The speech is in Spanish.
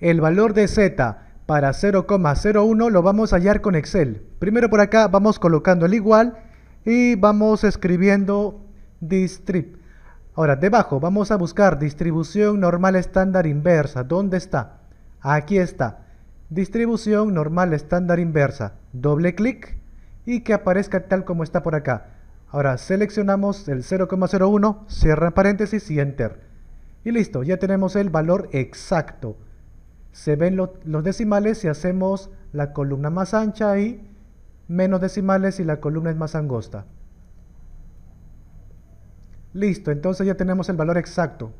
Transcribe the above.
El valor de Z para 0,01 lo vamos a hallar con Excel. Primero por acá vamos colocando el igual y vamos escribiendo distrib. Ahora, debajo vamos a buscar distribución normal estándar inversa. ¿Dónde está? Aquí está. Distribución normal estándar inversa. Doble clic y que aparezca tal como está por acá. Ahora seleccionamos el 0,01, cierra paréntesis y enter. Y listo, ya tenemos el valor exacto se ven los decimales si hacemos la columna más ancha y menos decimales si la columna es más angosta. Listo, entonces ya tenemos el valor exacto.